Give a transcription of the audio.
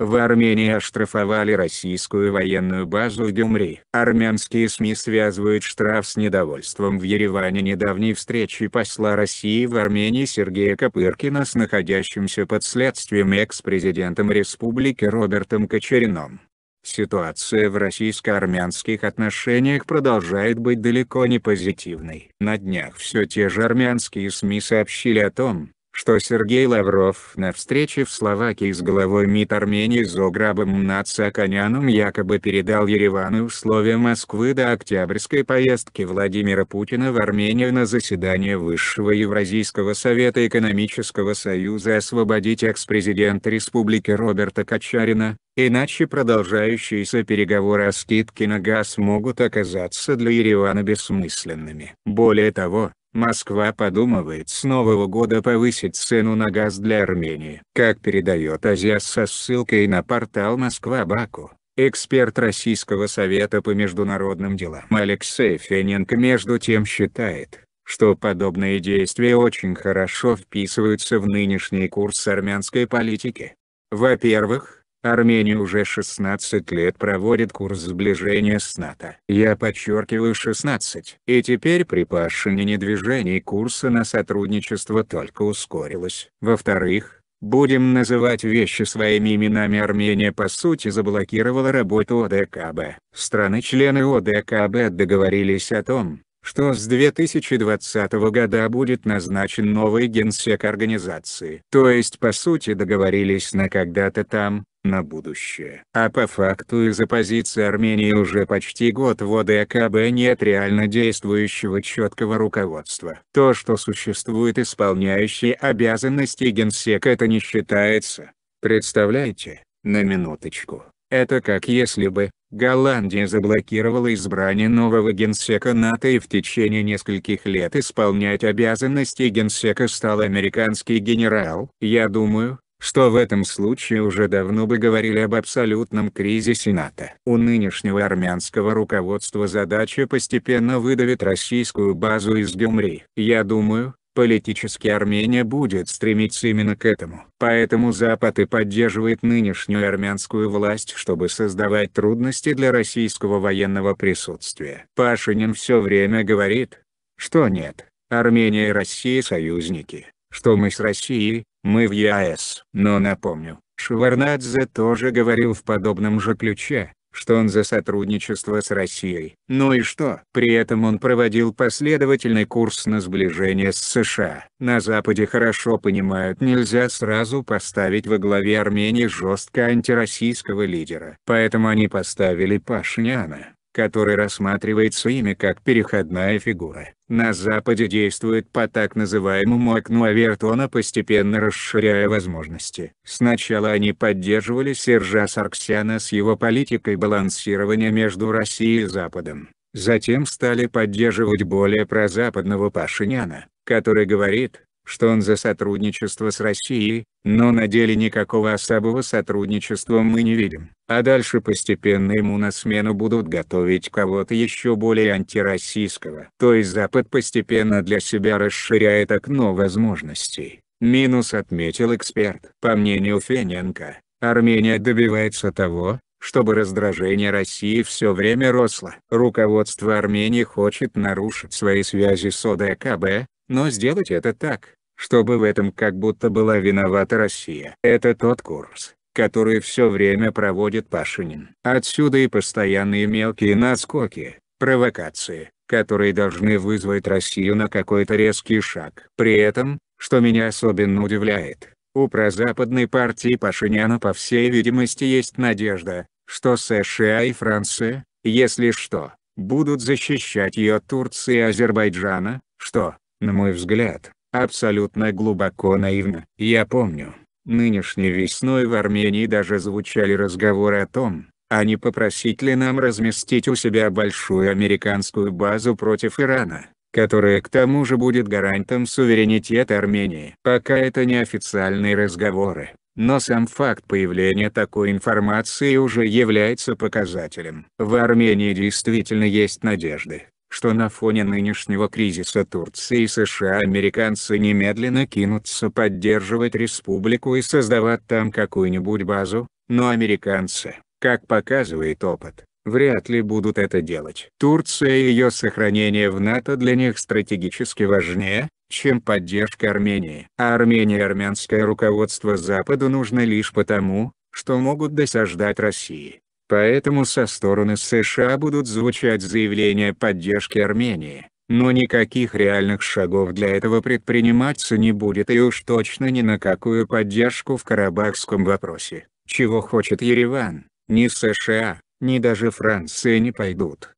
В Армении оштрафовали российскую военную базу в Гюмри. Армянские СМИ связывают штраф с недовольством в Ереване недавней встречи посла России в Армении Сергея Копыркина с находящимся под следствием экс-президентом республики Робертом Кочерином. Ситуация в российско-армянских отношениях продолжает быть далеко не позитивной. На днях все те же армянские СМИ сообщили о том, что Сергей Лавров на встрече в Словакии с главой МИД Армении Зограбом Нацаканяном якобы передал Еревану условия Москвы до октябрьской поездки Владимира Путина в Армению на заседание Высшего Евразийского Совета Экономического Союза освободить экс-президента республики Роберта Качарина, иначе продолжающиеся переговоры о скидке на газ могут оказаться для Еревана бессмысленными. Более того, Москва подумывает с нового года повысить цену на газ для Армении. Как передает Азиас со ссылкой на портал Москва Баку, эксперт Российского совета по международным делам Алексей Фененко между тем считает, что подобные действия очень хорошо вписываются в нынешний курс армянской политики. Во-первых, Армения уже 16 лет проводит курс сближения с НАТО. Я подчеркиваю 16. И теперь при Пашинине движение курса на сотрудничество только ускорилось. Во-вторых, Будем называть вещи своими именами Армения по сути заблокировала работу ОДКБ. Страны-члены ОДКБ договорились о том, что с 2020 года будет назначен новый генсек организации. То есть по сути договорились на когда-то там, на будущее. А по факту из-за позиции Армении уже почти год в ОДКБ нет реально действующего четкого руководства. То, что существует исполняющий обязанности генсек это не считается. Представляете, на минуточку, это как если бы, Голландия заблокировала избрание нового генсека НАТО и в течение нескольких лет исполнять обязанности генсека стал американский генерал. Я думаю, что в этом случае уже давно бы говорили об абсолютном кризисе НАТО. У нынешнего армянского руководства задача постепенно выдавить российскую базу из Гюмри. Я думаю, Политически Армения будет стремиться именно к этому. Поэтому Запад и поддерживает нынешнюю армянскую власть, чтобы создавать трудности для российского военного присутствия. Пашинин все время говорит, что нет, Армения и Россия союзники, что мы с Россией, мы в ЕАЭС. Но напомню, Шеварнадзе тоже говорил в подобном же ключе, что он за сотрудничество с Россией. Ну и что? При этом он проводил последовательный курс на сближение с США. На Западе хорошо понимают нельзя сразу поставить во главе Армении жестко антироссийского лидера. Поэтому они поставили Пашиняна который рассматривает имя как переходная фигура. На Западе действует по так называемому окну Авертона постепенно расширяя возможности. Сначала они поддерживали Сержа Сарксяна с его политикой балансирования между Россией и Западом. Затем стали поддерживать более прозападного Пашиняна, который говорит, что он за сотрудничество с Россией, но на деле никакого особого сотрудничества мы не видим а дальше постепенно ему на смену будут готовить кого-то еще более антироссийского. То есть Запад постепенно для себя расширяет окно возможностей. Минус отметил эксперт. По мнению Фененко, Армения добивается того, чтобы раздражение России все время росло. Руководство Армении хочет нарушить свои связи с ОДКБ, но сделать это так, чтобы в этом как будто была виновата Россия. Это тот курс, которые все время проводит Пашинин. Отсюда и постоянные мелкие наскоки, провокации, которые должны вызвать Россию на какой-то резкий шаг. При этом, что меня особенно удивляет, у прозападной партии Пашиняна по всей видимости есть надежда, что США и Франция, если что, будут защищать ее от Турции и Азербайджана, что, на мой взгляд, абсолютно глубоко наивно. Я помню, Нынешней весной в Армении даже звучали разговоры о том, а не попросить ли нам разместить у себя большую американскую базу против Ирана, которая к тому же будет гарантом суверенитета Армении. Пока это не официальные разговоры, но сам факт появления такой информации уже является показателем. В Армении действительно есть надежды что на фоне нынешнего кризиса Турции и США американцы немедленно кинутся поддерживать республику и создавать там какую-нибудь базу, но американцы, как показывает опыт, вряд ли будут это делать. Турция и ее сохранение в НАТО для них стратегически важнее, чем поддержка Армении. А Армении армянское руководство Западу нужно лишь потому, что могут досаждать России. Поэтому со стороны США будут звучать заявления поддержки Армении, но никаких реальных шагов для этого предприниматься не будет и уж точно ни на какую поддержку в карабахском вопросе, чего хочет Ереван, ни США, ни даже Франция не пойдут.